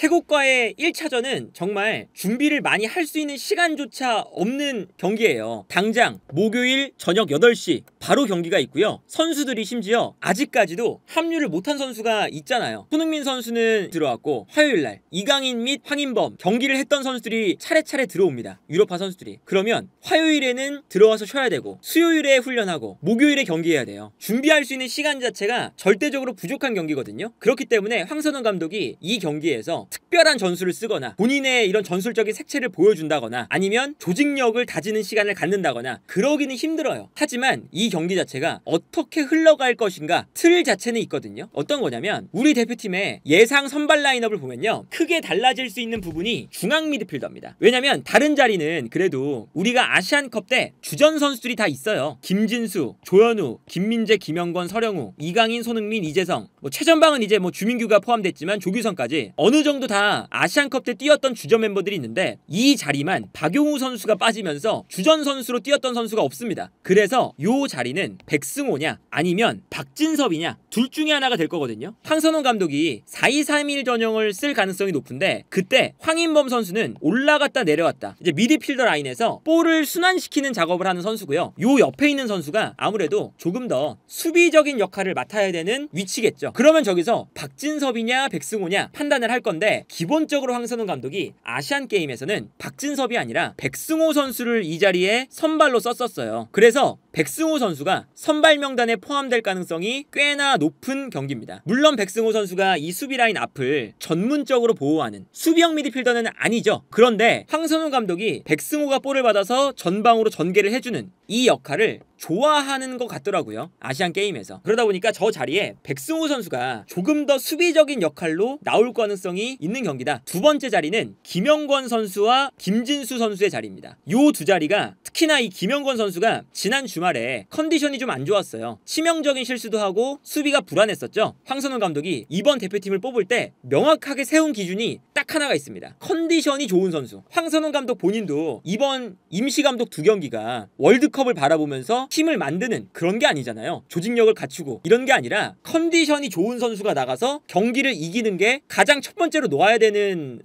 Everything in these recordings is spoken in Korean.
태국과의 1차전은 정말 준비를 많이 할 수 있는 시간조차 없는 경기예요. 당장 목요일 저녁 8시 바로 경기가 있고요. 선수들이 심지어 아직까지도 합류를 못한 선수가 있잖아요. 손흥민 선수는 들어왔고 화요일날 이강인 및 황인범 경기를 했던 선수들이 차례차례 들어옵니다. 유럽파 선수들이. 그러면 화요일에는 들어와서 쉬어야 되고 수요일에 훈련하고 목요일에 경기해야 돼요. 준비할 수 있는 시간 자체가 절대적으로 부족한 경기거든요. 그렇기 때문에 황선홍 감독이 이 경기에서 특별한 전술을 쓰거나 본인의 이런 전술적인 색채를 보여준다거나 아니면 조직력을 다지는 시간을 갖는다거나 그러기는 힘들어요. 하지만 이 경기 자체가 어떻게 흘러갈 것인가 틀 자체는 있거든요. 어떤 거냐면 우리 대표팀의 예상 선발 라인업을 보면요. 크게 달라질 수 있는 부분이 중앙 미드필더입니다. 왜냐면 다른 자리는 그래도 우리가 아시안컵 때 주전 선수들이 다 있어요. 김진수, 조현우, 김민재, 김영권, 서령우, 이강인, 손흥민, 이재성. 뭐 최전방은 이제 뭐 주민규가 포함됐지만 조규성까지 어느 정도 지도다 아시안컵 때 뛰었던 주전 멤버들이 있는데 이 자리만 박용우 선수가 빠지면서 주전 선수로 뛰었던 선수가 없습니다. 그래서 요 자리는 백승호냐 아니면 박진섭이냐 둘 중에 하나가 될 거거든요. 황선홍 감독이 4-2-3-1 전형을 쓸 가능성이 높은데 그때 황인범 선수는 올라갔다 내려왔다 이제 미드필더 라인에서 볼을 순환시키는 작업을 하는 선수고요. 요 옆에 있는 선수가 아무래도 조금 더 수비적인 역할을 맡아야 되는 위치겠죠. 그러면 저기서 박진섭이냐 백승호냐 판단을 할 건데 그런데 기본적으로 황선우 감독이 아시안 게임에서는 박진섭이 아니라 백승호 선수를 이 자리에 선발로 썼었어요. 그래서 백승호 선수가 선발 명단에 포함될 가능성이 꽤나 높은 경기입니다. 물론 백승호 선수가 이 수비 라인 앞을 전문적으로 보호하는 수비형 미드필더는 아니죠. 그런데 황선우 감독이 백승호가 볼을 받아서 전방으로 전개를 해주는 이 역할을 좋아하는 것 같더라고요. 아시안 게임에서. 그러다 보니까 저 자리에 백승호 선수가 조금 더 수비적인 역할로 나올 가능성이 있는 경기다. 두 번째 자리는 김영권 선수와 김진수 선수의 자리입니다. 요 두 자리가 특히나 이 김영권 선수가 지난 주말에 컨디션이 좀 안 좋았어요. 치명적인 실수도 하고 수비가 불안했었죠. 황선우 감독이 이번 대표팀을 뽑을 때 명확하게 세운 기준이 딱 하나가 있습니다. 컨디션이 좋은 선수. 황선우 감독 본인도 이번 임시 감독 두 경기가 월드컵을 바라보면서 팀을 만드는 그런 게 아니잖아요. 조직력을 갖추고 이런 게 아니라 컨디션이 좋은 선수가 나가서 경기를 이기는 게 가장 첫 번째로 놓아야 되는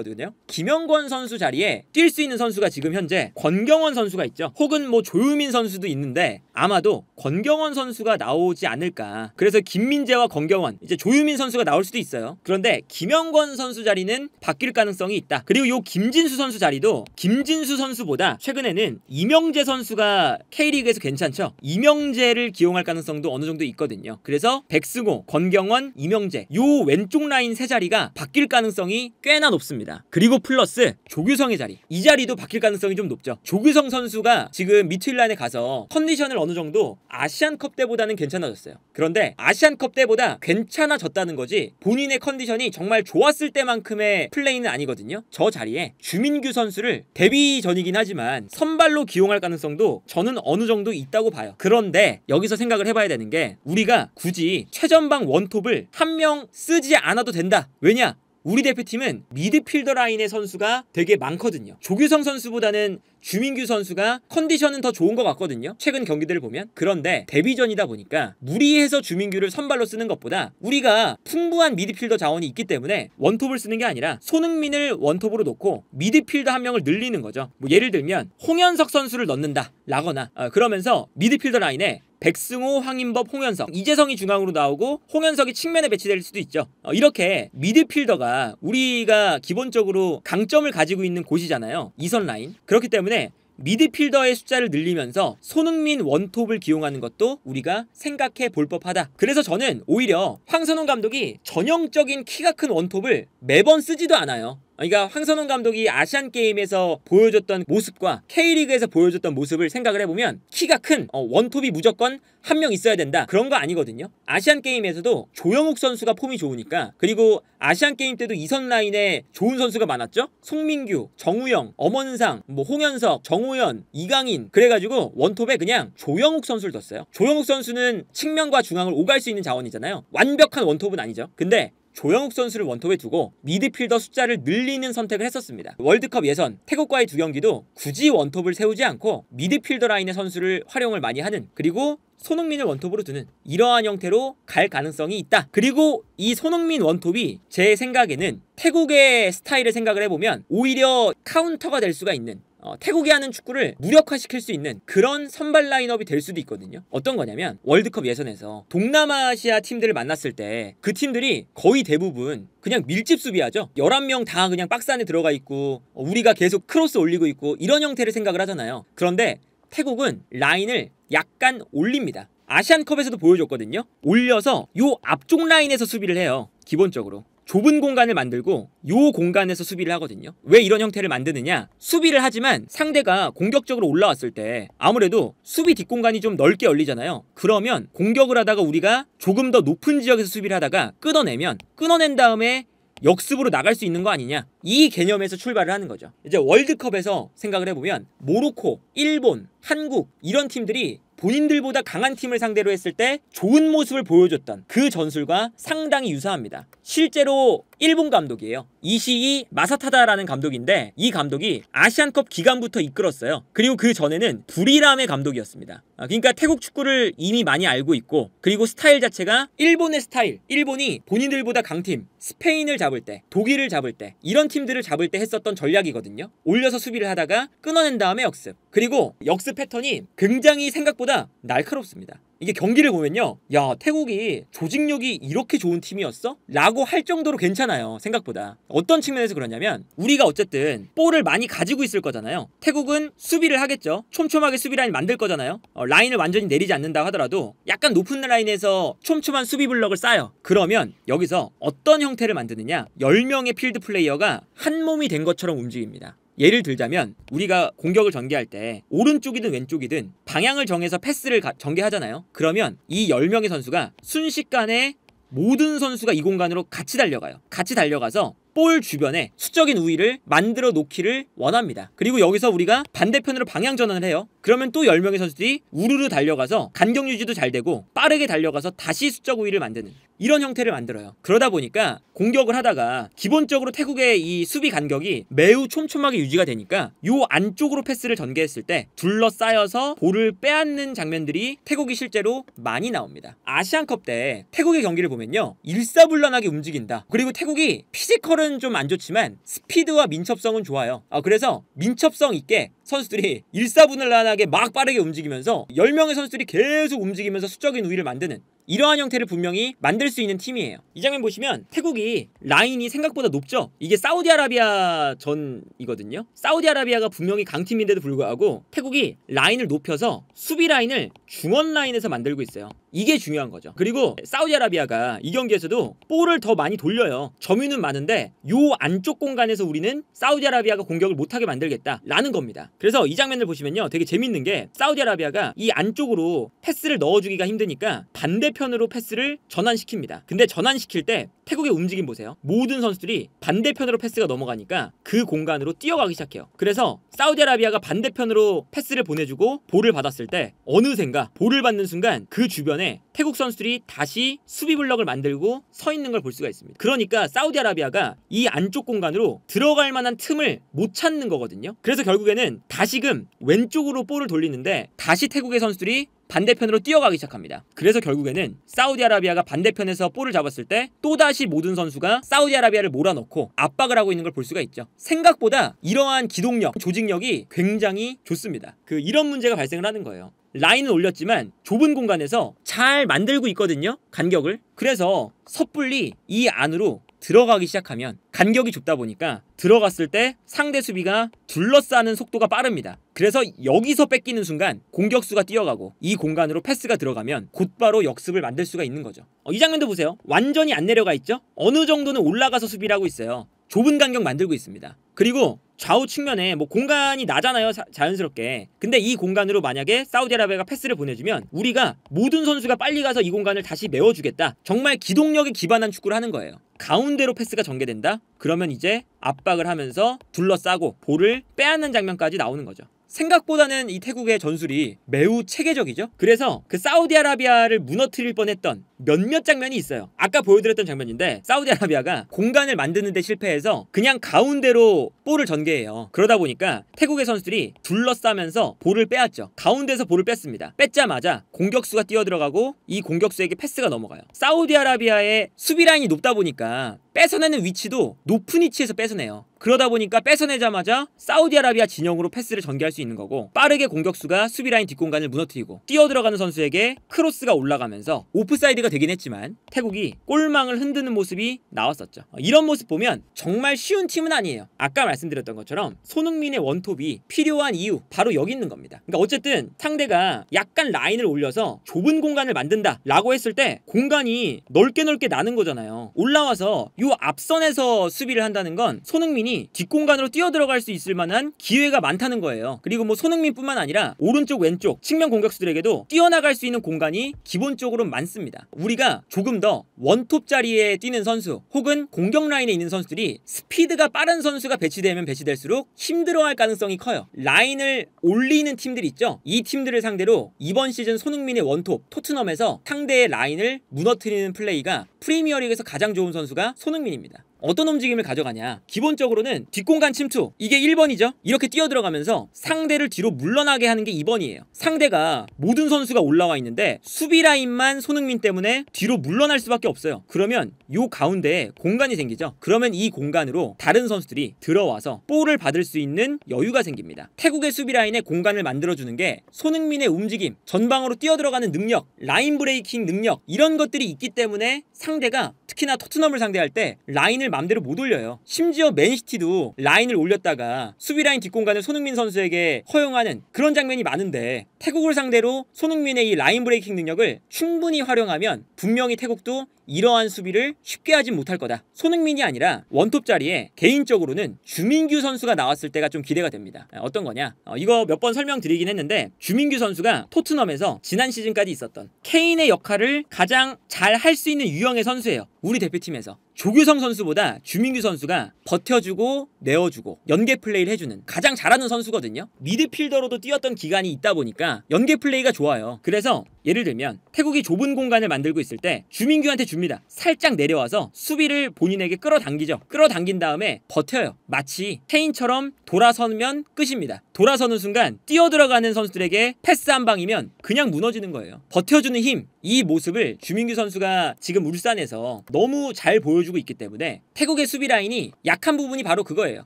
사안이거든요. 김영권 선수 자리에 뛸 수 있는 선수가 지금 현재 권경원 선수가 있죠. 혹은 뭐 조유민 선수도 있는데 아마도 권경원 선수가 나오지 않을까. 그래서 김민재와 권경원, 이제 조유민 선수가 나올 수도 있어요. 그런데 김영권 선수 자리는 바뀔 가능성이 있다. 그리고 요 김진수 선수 자리도 김진수 선수보다 최근에는 이명재 선수가 K리그에서 괜찮죠? 이명재를 기용할 가능성도 어느 정도 있거든요. 그래서 백승호, 권경원, 이명재 요 왼쪽 라인 세 자리가 바뀔 가능성이 꽤나 높습니다. 그리고 플러스 조규성의 자리 이 자리도 바뀔 가능성이 좀 높죠. 조규성 선수가 지금 미트라란에 가서 컨디션을 어느 정도 아시안컵 때보다는 괜찮아졌어요. 그런데 아시안컵 때보다 괜찮아졌다는 거지 본인의 컨디션이 정말 좋았을 때만큼의 플레이는 아니거든요. 저 자리에 주민규 선수를 데뷔 전이긴 하지만 선발로 기용할 가능성도 저는 어느 정도 있다고 봐요. 그런데 여기서 생각을 해봐야 되는 게 우리가 굳이 최전방 원톱을 한 명 쓰지 않아도 된다. 왜냐? 우리 대표팀은 미드필더 라인의 선수가 되게 많거든요. 조규성 선수보다는 주민규 선수가 컨디션은 더 좋은 것 같거든요. 최근 경기들을 보면. 그런데 데뷔전이다 보니까 무리해서 주민규를 선발로 쓰는 것보다 우리가 풍부한 미드필더 자원이 있기 때문에 원톱을 쓰는 게 아니라 손흥민을 원톱으로 놓고 미드필더 한 명을 늘리는 거죠. 뭐 예를 들면 홍현석 선수를 넣는다 라거나 어, 그러면서 미드필더 라인에 백승호, 황인범 홍현석, 이재성이 중앙으로 나오고 홍현석이 측면에 배치될 수도 있죠. 어, 이렇게 미드필더가 우리가 기본적으로 강점을 가지고 있는 곳이잖아요. 이선 라인. 그렇기 때문에 때문에 미드필더의 숫자를 늘리면서 손흥민 원톱을 기용하는 것도 우리가 생각해 볼 법하다. 그래서 저는 오히려 황선홍 감독이 전형적인 키가 큰 원톱을 매번 쓰지도 않아요. 그러니까 황선홍 감독이 아시안 게임에서 보여줬던 모습과 K리그에서 보여줬던 모습을 생각을 해보면 키가 큰 어, 원톱이 무조건 한 명 있어야 된다 그런 거 아니거든요. 아시안 게임에서도 조영욱 선수가 폼이 좋으니까 그리고 아시안 게임 때도 이선 라인에 좋은 선수가 많았죠. 송민규, 정우영, 엄원상, 뭐 홍현석, 정우연 이강인 그래가지고 원톱에 그냥 조영욱 선수를 뒀어요. 조영욱 선수는 측면과 중앙을 오갈 수 있는 자원이잖아요. 완벽한 원톱은 아니죠. 근데 조영욱 선수를 원톱에 두고 미드필더 숫자를 늘리는 선택을 했었습니다. 월드컵 예선 태국과의 두 경기도 굳이 원톱을 세우지 않고 미드필더 라인의 선수를 활용을 많이 하는 그리고 손흥민을 원톱으로 두는 이러한 형태로 갈 가능성이 있다. 그리고 이 손흥민 원톱이 제 생각에는 태국의 스타일을 생각을 해보면 오히려 카운터가 될 수가 있는 어, 태국이 하는 축구를 무력화시킬 수 있는 그런 선발 라인업이 될 수도 있거든요. 어떤 거냐면 월드컵 예선에서 동남아시아 팀들을 만났을 때 그 팀들이 거의 대부분 그냥 밀집 수비하죠. 11명 다 그냥 박스 안에 들어가 있고 어, 우리가 계속 크로스 올리고 있고 이런 형태를 생각을 하잖아요. 그런데 태국은 라인을 약간 올립니다. 아시안컵에서도 보여줬거든요. 올려서 요 앞쪽 라인에서 수비를 해요. 기본적으로. 좁은 공간을 만들고 요 공간에서 수비를 하거든요. 왜 이런 형태를 만드느냐? 수비를 하지만 상대가 공격적으로 올라왔을 때 아무래도 수비 뒷공간이 좀 넓게 열리잖아요. 그러면 공격을 하다가 우리가 조금 더 높은 지역에서 수비를 하다가 끊어내면 끊어낸 다음에 역습으로 나갈 수 있는 거 아니냐 이 개념에서 출발을 하는 거죠 이제 월드컵에서 생각을 해보면 모로코, 일본, 한국 이런 팀들이 본인들보다 강한 팀을 상대로 했을 때 좋은 모습을 보여줬던 그 전술과 상당히 유사합니다. 실제로 일본 감독이에요. 이시이 마사타다라는 감독인데 이 감독이 아시안컵 기간부터 이끌었어요. 그리고 그 전에는 불이람의 감독이었습니다. 아, 그러니까 태국 축구를 이미 많이 알고 있고 그리고 스타일 자체가 일본의 스타일 일본이 본인들보다 강팀 스페인을 잡을 때 독일을 잡을 때 이런 팀들을 잡을 때 했었던 전략이거든요. 올려서 수비를 하다가 끊어낸 다음에 역습 그리고 역습 패턴이 굉장히 생각보다 생각다 날카롭습니다. 이게 경기를 보면요. 야, 태국이 조직력이 이렇게 좋은 팀이었어? 라고 할 정도로 괜찮아요. 생각보다. 어떤 측면에서 그러냐면 우리가 어쨌든 볼을 많이 가지고 있을 거잖아요. 태국은 수비를 하겠죠. 촘촘하게 수비 라인 만들 거잖아요. 어, 라인을 완전히 내리지 않는다 하더라도 약간 높은 라인에서 촘촘한 수비 블럭을 쌓아요. 그러면 여기서 어떤 형태를 만드느냐? 10명의 필드 플레이어가 한 몸이 된 것처럼 움직입니다. 예를 들자면 우리가 공격을 전개할 때 오른쪽이든 왼쪽이든 방향을 정해서 패스를 가, 전개하잖아요. 그러면 이 10명의 선수가 순식간에 모든 선수가 이 공간으로 같이 달려가요. 같이 달려가서 볼 주변에 수적인 우위를 만들어 놓기를 원합니다. 그리고 여기서 우리가 반대편으로 방향 전환을 해요. 그러면 또 10명의 선수들이 우르르 달려가서 간격 유지도 잘 되고 빠르게 달려가서 다시 수적 우위를 만드는 이런 형태를 만들어요. 그러다 보니까 공격을 하다가 기본적으로 태국의 이 수비 간격이 매우 촘촘하게 유지가 되니까 요 안쪽으로 패스를 전개했을 때 둘러싸여서 볼을 빼앗는 장면들이 태국이 실제로 많이 나옵니다. 아시안컵 때 태국의 경기를 보면요. 일사불란하게 움직인다. 그리고 태국이 피지컬은 좀 안 좋지만 스피드와 민첩성은 좋아요. 아, 그래서 민첩성 있게 선수들이 일사분란하게 막 빠르게 움직이면서 10명의 선수들이 계속 움직이면서 수적인 우위를 만드는 이러한 형태를 분명히 만들 수 있는 팀이에요 이 장면 보시면 태국이 라인이 생각보다 높죠 이게 사우디아라비아 전이거든요 사우디아라비아가 분명히 강팀인데도 불구하고 태국이 라인을 높여서 수비 라인을 중원 라인에서 만들고 있어요 이게 중요한 거죠. 그리고 사우디아라비아가 이 경기에서도 볼을 더 많이 돌려요. 점유는 많은데 요 안쪽 공간에서 우리는 사우디아라비아가 공격을 못하게 만들겠다라는 겁니다. 그래서 이 장면을 보시면요. 되게 재밌는 게 사우디아라비아가 이 안쪽으로 패스를 넣어주기가 힘드니까 반대편으로 패스를 전환시킵니다. 근데 전환시킬 때 태국의 움직임 보세요. 모든 선수들이 반대편으로 패스가 넘어가니까 그 공간으로 뛰어가기 시작해요. 그래서 사우디아라비아가 반대편으로 패스를 보내주고 볼을 받았을 때 어느샌가 볼을 받는 순간 그 주변에 전에 태국 선수들이 다시 수비 블럭을 만들고 서 있는 걸 볼 수가 있습니다. 그러니까 사우디아라비아가 이 안쪽 공간으로 들어갈 만한 틈을 못 찾는 거거든요. 그래서 결국에는 다시금 왼쪽으로 볼을 돌리는데 다시 태국의 선수들이 반대편으로 뛰어가기 시작합니다. 그래서 결국에는 사우디아라비아가 반대편에서 볼을 잡았을 때 또다시 모든 선수가 사우디아라비아를 몰아넣고 압박을 하고 있는 걸 볼 수가 있죠. 생각보다 이러한 기동력, 조직력이 굉장히 좋습니다. 그 이런 문제가 발생을 하는 거예요. 라인을 올렸지만 좁은 공간에서 잘 만들고 있거든요. 간격을. 그래서 섣불리 이 안으로 들어가기 시작하면 간격이 좁다 보니까 들어갔을 때 상대 수비가 둘러싸는 속도가 빠릅니다. 그래서 여기서 뺏기는 순간 공격수가 뛰어가고 이 공간으로 패스가 들어가면 곧바로 역습을 만들 수가 있는 거죠. 어, 이 장면도 보세요. 완전히 안 내려가 있죠? 어느 정도는 올라가서 수비를 하고 있어요. 좁은 간격 만들고 있습니다. 그리고 좌우 측면에 뭐 공간이 나잖아요 사, 자연스럽게 근데 이 공간으로 만약에 사우디아라비아가 패스를 보내주면 우리가 모든 선수가 빨리 가서 이 공간을 다시 메워주겠다 정말 기동력에 기반한 축구를 하는 거예요 가운데로 패스가 전개된다? 그러면 이제 압박을 하면서 둘러싸고 볼을 빼앗는 장면까지 나오는 거죠 생각보다는 이 태국의 전술이 매우 체계적이죠. 그래서 그 사우디아라비아를 무너뜨릴 뻔했던 몇몇 장면이 있어요. 아까 보여드렸던 장면인데 사우디아라비아가 공간을 만드는 데 실패해서 그냥 가운데로 볼을 전개해요. 그러다 보니까 태국의 선수들이 둘러싸면서 볼을 빼앗죠. 가운데서 볼을 뺐습니다. 뺐자마자 공격수가 뛰어들어가고 이 공격수에게 패스가 넘어가요. 사우디아라비아의 수비라인이 높다 보니까 뺏어내는 위치도 높은 위치에서 뺏어내요. 그러다 보니까 뺏어내자마자 사우디아라비아 진영으로 패스를 전개할 수 있는 거고 빠르게 공격수가 수비라인 뒷공간을 무너뜨리고 뛰어들어가는 선수에게 크로스가 올라가면서 오프사이드가 되긴 했지만 태국이 골망을 흔드는 모습이 나왔었죠. 어, 이런 모습 보면 정말 쉬운 팀은 아니에요. 아까 말씀드렸던 것처럼 손흥민의 원톱이 필요한 이유 바로 여기 있는 겁니다. 그러니까 어쨌든 상대가 약간 라인을 올려서 좁은 공간을 만든다 라고 했을 때 공간이 넓게 넓게 나는 거잖아요. 올라와서 요 앞선에서 수비를 한다는 건 손흥민이 뒷공간으로 뛰어들어갈 수 있을 만한 기회가 많다는 거예요. 그리고 뭐 손흥민뿐만 아니라 오른쪽 왼쪽 측면 공격수들에게도 뛰어나갈 수 있는 공간이 기본적으로 많습니다. 우리가 조금 더 원톱 자리에 뛰는 선수 혹은 공격 라인에 있는 선수들이 스피드가 빠른 선수가 배치되면 배치될수록 힘들어할 가능성이 커요. 라인을 올리는 팀들 있죠. 이 팀들을 상대로 이번 시즌 손흥민의 원톱 토트넘에서 상대의 라인을 무너뜨리는 플레이가 프리미어리그에서 가장 좋은 선수가 손 손흥민입니다. 어떤 움직임을 가져가냐 기본적으로는 뒷공간 침투 이게 1번이죠 이렇게 뛰어들어가면서 상대를 뒤로 물러나게 하는 게 2번이에요 상대가 모든 선수가 올라와 있는데 수비라인만 손흥민 때문에 뒤로 물러날 수밖에 없어요 그러면 요 가운데에 공간이 생기죠 그러면 이 공간으로 다른 선수들이 들어와서 볼을 받을 수 있는 여유가 생깁니다 태국의 수비라인에 공간을 만들어주는 게 손흥민의 움직임 전방으로 뛰어들어가는 능력 라인 브레이킹 능력 이런 것들이 있기 때문에 상대가 특히나 토트넘을 상대할 때 라인을 라인을 맘대로 못 올려요. 심지어 맨시티도 라인을 올렸다가 수비 라인 뒷공간을 손흥민 선수에게 허용하는 그런 장면이 많은데 태국을 상대로 손흥민의 이 라인 브레이킹 능력을 충분히 활용하면 분명히 태국도 이러한 수비를 쉽게 하진 못할 거다. 손흥민이 아니라 원톱 자리에 개인적으로는 주민규 선수가 나왔을 때가 좀 기대가 됩니다. 아, 어떤 거냐? 어, 이거 몇 번 설명드리긴 했는데 주민규 선수가 토트넘에서 지난 시즌까지 있었던 케인의 역할을 가장 잘 할 수 있는 유형의 선수예요. 우리 대표팀에서. 조규성 선수보다 주민규 선수가 버텨주고 내어주고 연계 플레이를 해주는 가장 잘하는 선수거든요. 미드필더로도 뛰었던 기간이 있다 보니까 연계 플레이가 좋아요. 그래서 예를 들면 태국이 좁은 공간을 만들고 있을 때 주민규한테 줍니다. 살짝 내려와서 수비를 본인에게 끌어당기죠. 끌어당긴 다음에 버텨요. 마치 케인처럼 돌아서면 끝입니다. 돌아서는 순간 뛰어들어가는 선수들에게 패스 한 방이면 그냥 무너지는 거예요. 버텨주는 힘, 이 모습을 주민규 선수가 지금 울산에서 너무 잘 보여주고 보여주고 있기 때문에 태국의 수비 라인이 약한 부분이 바로 그거예요.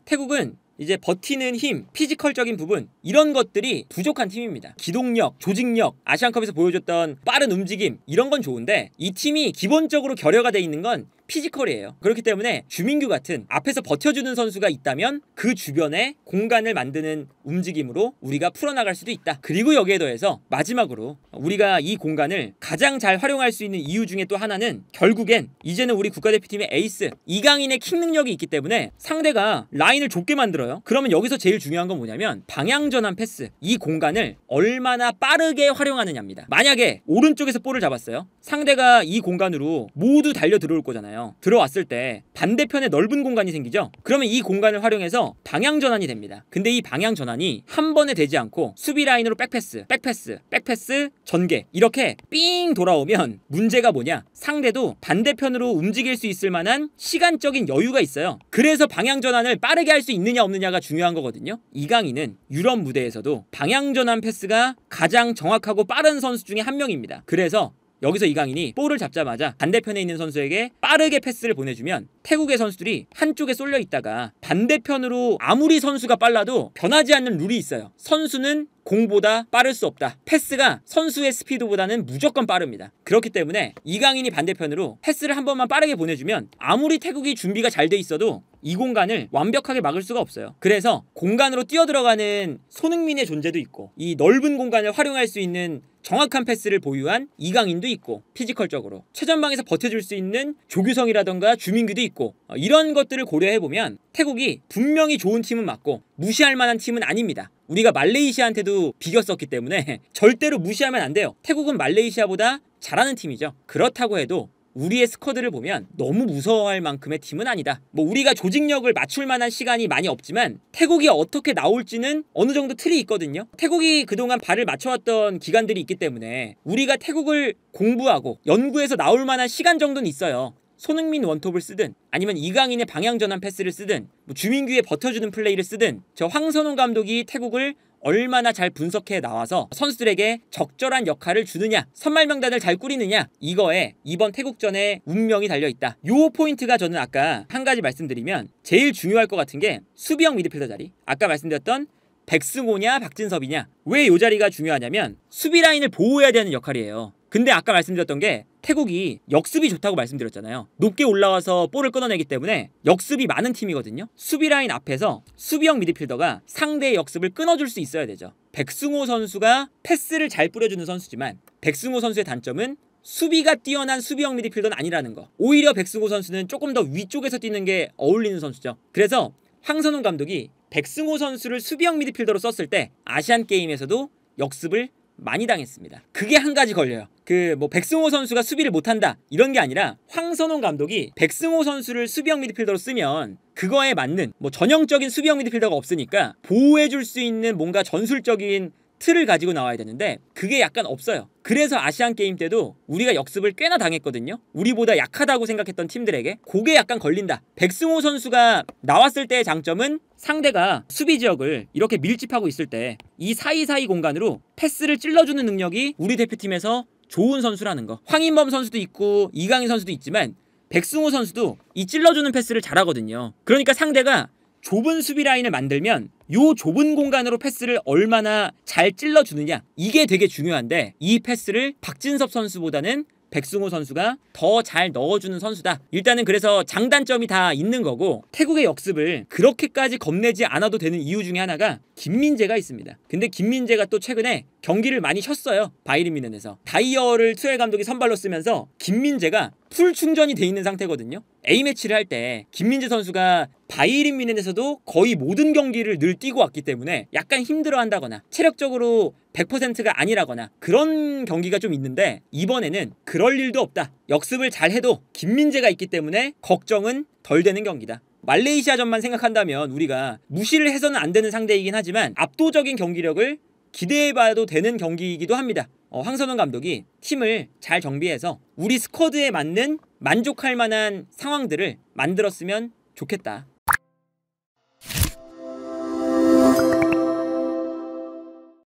태국은 이제 버티는 힘, 피지컬적인 부분 이런 것들이 부족한 팀입니다. 기동력, 조직력, 아시안컵에서 보여줬던 빠른 움직임 이런 건 좋은데 이 팀이 기본적으로 결여가 돼 있는 건 피지컬이에요. 그렇기 때문에 주민규 같은 앞에서 버텨주는 선수가 있다면 그 주변에 공간을 만드는 움직임으로 우리가 풀어나갈 수도 있다. 그리고 여기에 더해서 마지막으로 우리가 이 공간을 가장 잘 활용할 수 있는 이유 중에 또 하나는 결국엔 이제는 우리 국가대표팀의 에이스 이강인의 킥 능력이 있기 때문에 상대가 라인을 좁게 만들어요. 그러면 여기서 제일 중요한 건 뭐냐면 방향전환 패스 이 공간을 얼마나 빠르게 활용하느냐입니다. 만약에 오른쪽에서 볼을 잡았어요. 상대가 이 공간으로 모두 달려 들어올 거잖아요. 들어왔잖아요. 들어왔을 때 반대편에 넓은 공간이 생기죠. 그러면 이 공간을 활용해서 방향 전환이 됩니다. 근데 이 방향 전환이 한 번에 되지 않고 수비 라인으로 백패스, 백패스, 백패스, 전개 이렇게 삥 돌아오면 문제가 뭐냐? 상대도 반대편으로 움직일 수 있을 만한 시간적인 여유가 있어요. 그래서 방향 전환을 빠르게 할 수 있느냐 없느냐가 중요한 거거든요. 이강인은 유럽 무대에서도 방향 전환 패스가 가장 정확하고 빠른 선수 중에 한 명입니다. 그래서 여기서 이강인이 볼을 잡자마자 반대편에 있는 선수에게 빠르게 패스를 보내주면 태국의 선수들이 한쪽에 쏠려 있다가 반대편으로 아무리 선수가 빨라도 변하지 않는 룰이 있어요. 선수는 공보다 빠를 수 없다. 패스가 선수의 스피드보다는 무조건 빠릅니다. 그렇기 때문에 이강인이 반대편으로 패스를 한 번만 빠르게 보내주면 아무리 태국이 준비가 잘 돼 있어도 이 공간을 완벽하게 막을 수가 없어요. 그래서 공간으로 뛰어들어가는 손흥민의 존재도 있고 이 넓은 공간을 활용할 수 있는 정확한 패스를 보유한 이강인도 있고 피지컬적으로 최전방에서 버텨줄 수 있는 조규성이라던가 주민규도 있고 어, 이런 것들을 고려해보면 태국이 분명히 좋은 팀은 맞고 무시할 만한 팀은 아닙니다. 우리가 말레이시아한테도 비겼었기 때문에 절대로 무시하면 안 돼요. 태국은 말레이시아보다 잘하는 팀이죠. 그렇다고 해도 우리의 스쿼드를 보면 너무 무서워할 만큼의 팀은 아니다. 뭐 우리가 조직력을 맞출 만한 시간이 많이 없지만 태국이 어떻게 나올지는 어느 정도 틀이 있거든요. 태국이 그동안 발을 맞춰왔던 기간들이 있기 때문에 우리가 태국을 공부하고 연구해서 나올 만한 시간 정도는 있어요. 손흥민 원톱을 쓰든 아니면 이강인의 방향 전환 패스를 쓰든 뭐 주민규의 버텨주는 플레이를 쓰든 저 황선홍 감독이 태국을 얼마나 잘 분석해 나와서 선수들에게 적절한 역할을 주느냐, 선발 명단을 잘 꾸리느냐, 이거에 이번 태국전의 운명이 달려있다. 요 포인트가 저는 아까 한 가지 말씀드리면 제일 중요할 것 같은 게 수비형 미드필더 자리. 아까 말씀드렸던 백승호냐, 박진섭이냐. 왜 요 자리가 중요하냐면 수비 라인을 보호해야 되는 역할이에요. 근데 아까 말씀드렸던 게 태국이 역습이 좋다고 말씀드렸잖아요. 높게 올라와서 볼을 끊어내기 때문에 역습이 많은 팀이거든요. 수비 라인 앞에서 수비형 미드필더가 상대의 역습을 끊어줄 수 있어야 되죠. 백승호 선수가 패스를 잘 뿌려주는 선수지만 백승호 선수의 단점은 수비가 뛰어난 수비형 미드필더는 아니라는 거. 오히려 백승호 선수는 조금 더 위쪽에서 뛰는 게 어울리는 선수죠. 그래서 황선홍 감독이 백승호 선수를 수비형 미드필더로 썼을 때 아시안 게임에서도 역습을 많이 당했습니다. 그게 한 가지 걸려요. 그 뭐 백승호 선수가 수비를 못한다 이런 게 아니라 황선홍 감독이 백승호 선수를 수비형 미드필더로 쓰면 그거에 맞는 뭐 전형적인 수비형 미드필더가 없으니까 보호해줄 수 있는 뭔가 전술적인 틀을 가지고 나와야 되는데 그게 약간 없어요. 그래서 아시안 게임 때도 우리가 역습을 꽤나 당했거든요. 우리보다 약하다고 생각했던 팀들에게 그게 약간 걸린다. 백승호 선수가 나왔을 때의 장점은 상대가 수비 지역을 이렇게 밀집하고 있을 때 이 사이사이 공간으로 패스를 찔러주는 능력이 우리 대표팀에서 좋은 선수라는 거. 황인범 선수도 있고 이강인 선수도 있지만 백승호 선수도 이 찔러주는 패스를 잘하거든요. 그러니까 상대가 좁은 수비 라인을 만들면 요 좁은 공간으로 패스를 얼마나 잘 찔러주느냐 이게 되게 중요한데 이 패스를 박진섭 선수보다는 백승호 선수가 더 잘 넣어주는 선수다. 일단은 그래서 장단점이 다 있는 거고 태국의 역습을 그렇게까지 겁내지 않아도 되는 이유 중에 하나가 김민재가 있습니다. 근데 김민재가 또 최근에 경기를 많이 쉬었어요. 바이리미넨에서 다이어를 트웨 감독이 선발로 쓰면서 김민재가 풀 충전이 돼 있는 상태거든요. A매치를 할 때 김민재 선수가 바이에른 뮌헨에서도 거의 모든 경기를 늘 뛰고 왔기 때문에 약간 힘들어한다거나 체력적으로 100%가 아니라거나 그런 경기가 좀 있는데 이번에는 그럴 일도 없다. 역습을 잘해도 김민재가 있기 때문에 걱정은 덜 되는 경기다. 말레이시아전만 생각한다면 우리가 무시를 해서는 안 되는 상대이긴 하지만 압도적인 경기력을 기대해봐도 되는 경기이기도 합니다. 어, 황선원 감독이 팀을 잘 정비해서 우리 스쿼드에 맞는 만족할 만한 상황들을 만들었으면 좋겠다.